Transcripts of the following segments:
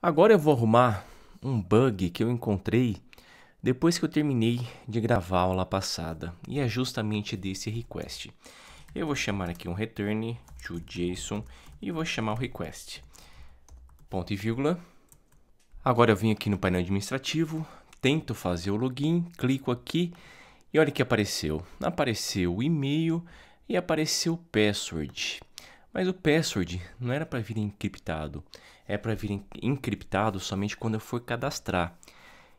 Agora eu vou arrumar um bug que eu encontrei depois que eu terminei de gravar a aula passada e é justamente desse request. Eu vou chamar aqui um return to JSON e vou chamar o request. Ponto e vírgula. Agora eu vim aqui no painel administrativo, tento fazer o login, clico aqui e olha o que apareceu. Apareceu o e-mail e apareceu o password. Mas o password não era para vir encriptado, é para vir encriptado somente quando eu for cadastrar.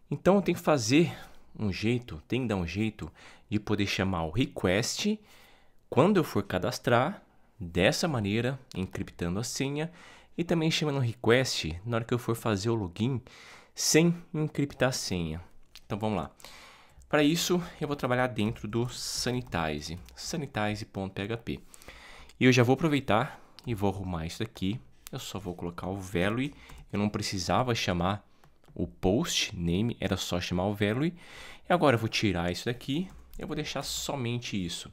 Então eu tenho que fazer um jeito, tem que dar um jeito de poder chamar o request quando eu for cadastrar, dessa maneira, encriptando a senha, e também chamando request na hora que eu for fazer o login sem encriptar a senha. Então vamos lá. Para isso, eu vou trabalhar dentro do sanitize, sanitize.php. E eu já vou aproveitar e vou arrumar isso daqui. Eu só vou colocar o value. Eu não precisava chamar o post name, era só chamar o value. E agora eu vou tirar isso daqui. Eu vou deixar somente isso.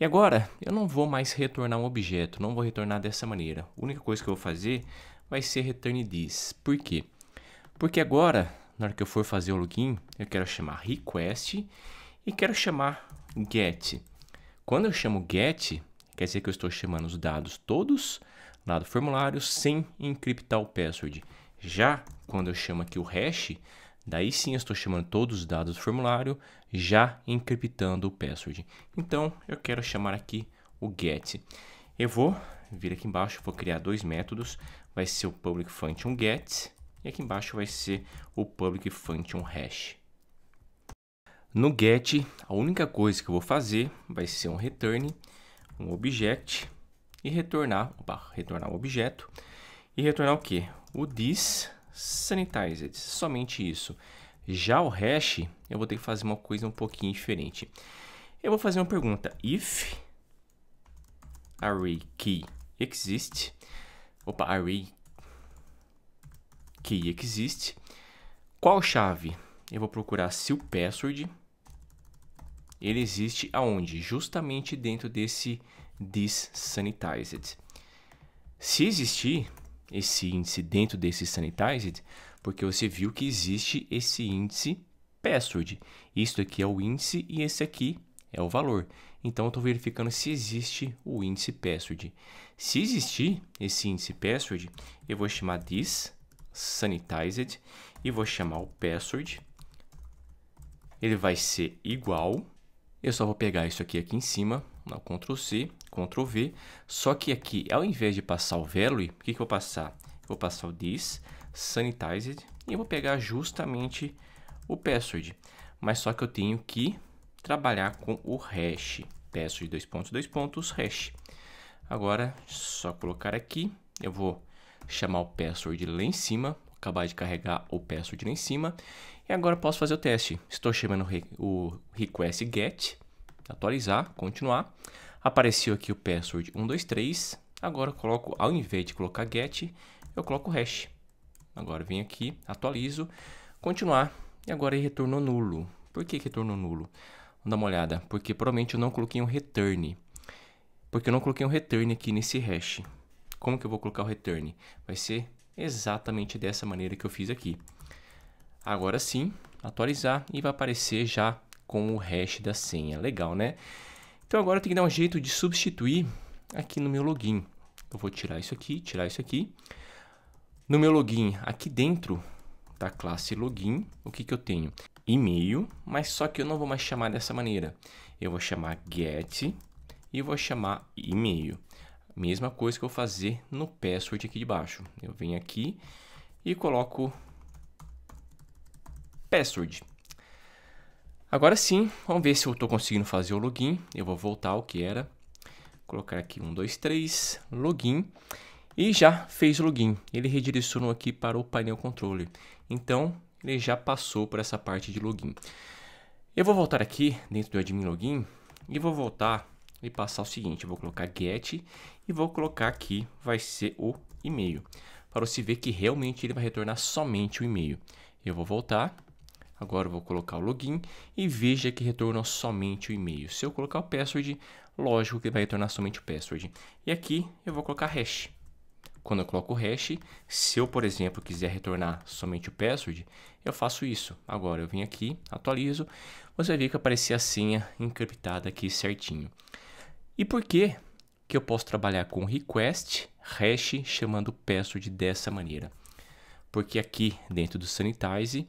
E agora, eu não vou mais retornar um objeto, não vou retornar dessa maneira. A única coisa que eu vou fazer vai ser return this. Por quê? Porque agora, na hora que eu for fazer o login, eu quero chamar request e quero chamar get. Quando eu chamo get, Quer dizer que eu estou chamando os dados todos lá do formulário sem encriptar o password. Já quando eu chamo aqui o hash, daí sim eu estou chamando todos os dados do formulário já encriptando o password. Então eu quero chamar aqui o get. Eu vou vir aqui embaixo, vou criar dois métodos, vai ser o public function get e aqui embaixo vai ser o public function hash. No get, a única coisa que eu vou fazer vai ser um return um object e retornar, opa, retornar o um objeto e retornar o que? O this sanitized, somente isso. Já o hash, eu vou ter que fazer uma coisa um pouquinho diferente. Eu vou fazer uma pergunta, if array key exist, opa, array key exist, qual chave? Eu vou procurar se o password ele existe aonde? Justamente dentro desse this Se existir esse índice dentro desse sanitized, porque você viu que existe esse índice password. Isso aqui é o índice e esse aqui é o valor. Então, eu estou verificando se existe o índice password. Se existir esse índice password, eu vou chamar this sanitized e vou chamar o password. Ele vai ser igual eu só vou pegar isso aqui aqui em cima, Ctrl C, Ctrl V. Só que aqui, ao invés de passar o value, o que, que eu vou passar? Eu vou passar o this, sanitized, e eu vou pegar justamente o password. Mas só que eu tenho que trabalhar com o hash. Password, dois pontos, dois pontos, hash. Agora, só colocar aqui. Eu vou chamar o password lá em cima. acabar de carregar o password lá em cima. E agora posso fazer o teste. Estou chamando o request get, atualizar, continuar. Apareceu aqui o password 123. Agora eu coloco, ao invés de colocar get, eu coloco hash. Agora vem aqui, atualizo, continuar. E agora ele retornou nulo. Por que retornou nulo? Vamos dar uma olhada. Porque provavelmente eu não coloquei um return. Porque eu não coloquei um return aqui nesse hash. Como que eu vou colocar o return? Vai ser exatamente dessa maneira que eu fiz aqui. Agora sim, atualizar e vai aparecer já com o hash da senha. Legal, né? Então agora eu tenho que dar um jeito de substituir aqui no meu login. Eu vou tirar isso aqui, tirar isso aqui. No meu login, aqui dentro da classe login, o que, que eu tenho? E-mail, mas só que eu não vou mais chamar dessa maneira. Eu vou chamar get e vou chamar e-mail. Mesma coisa que eu vou fazer no password aqui de baixo. Eu venho aqui e coloco password. Agora sim, vamos ver se eu estou conseguindo fazer o login. Eu vou voltar ao que era. Colocar aqui 1, 2, 3, login. E já fez o login. Ele redirecionou aqui para o painel controller. Então, ele já passou por essa parte de login. Eu vou voltar aqui dentro do admin login e vou voltar e passar o seguinte, eu vou colocar get e vou colocar aqui, vai ser o e-mail, para você ver que realmente ele vai retornar somente o e-mail. Eu vou voltar Agora vou colocar o login e veja que retorna somente o e-mail. Se eu colocar o password, lógico que vai retornar somente o password. E aqui eu vou colocar hash. Quando eu coloco o hash, se eu, por exemplo, quiser retornar somente o password, eu faço isso. Agora eu vim aqui, atualizo, você vai ver que aparecia a senha encriptada aqui certinho. E por que que eu posso trabalhar com request, hash, chamando o password dessa maneira? Porque aqui dentro do Sanitize,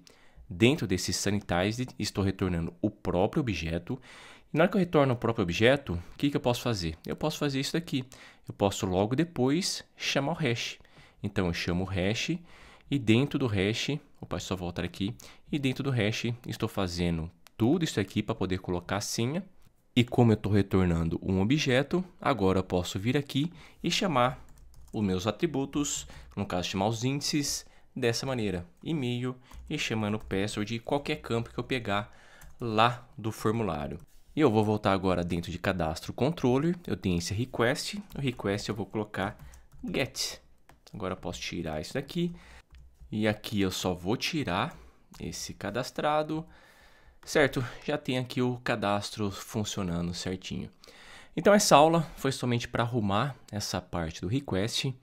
Dentro desse sanitized, estou retornando o próprio objeto. E na hora que eu retorno o próprio objeto, o que, que eu posso fazer? Eu posso fazer isso daqui. Eu posso logo depois chamar o hash. Então, eu chamo o hash e dentro do hash, opa, só voltar aqui, e dentro do hash estou fazendo tudo isso aqui para poder colocar a senha. E como eu estou retornando um objeto, agora eu posso vir aqui e chamar os meus atributos, no caso chamar os índices, dessa maneira, e-mail e chamando o password de qualquer campo que eu pegar lá do formulário. E eu vou voltar agora dentro de cadastro controller, eu tenho esse request, o request eu vou colocar get. Então, agora eu posso tirar isso daqui, e aqui eu só vou tirar esse cadastrado, certo? Já tem aqui o cadastro funcionando certinho. Então essa aula foi somente para arrumar essa parte do request,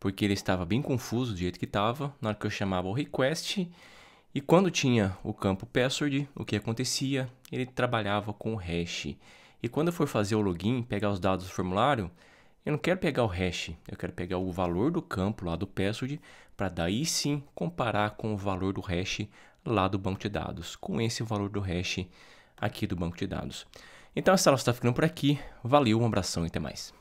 porque ele estava bem confuso do jeito que estava. Na hora que eu chamava o request, e quando tinha o campo password, o que acontecia? Ele trabalhava com o hash. E quando eu for fazer o login, pegar os dados do formulário, eu não quero pegar o hash, eu quero pegar o valor do campo lá do password, para daí sim comparar com o valor do hash lá do banco de dados, com esse valor do hash aqui do banco de dados. Então essa aula está ficando por aqui, valeu, um abração e até mais.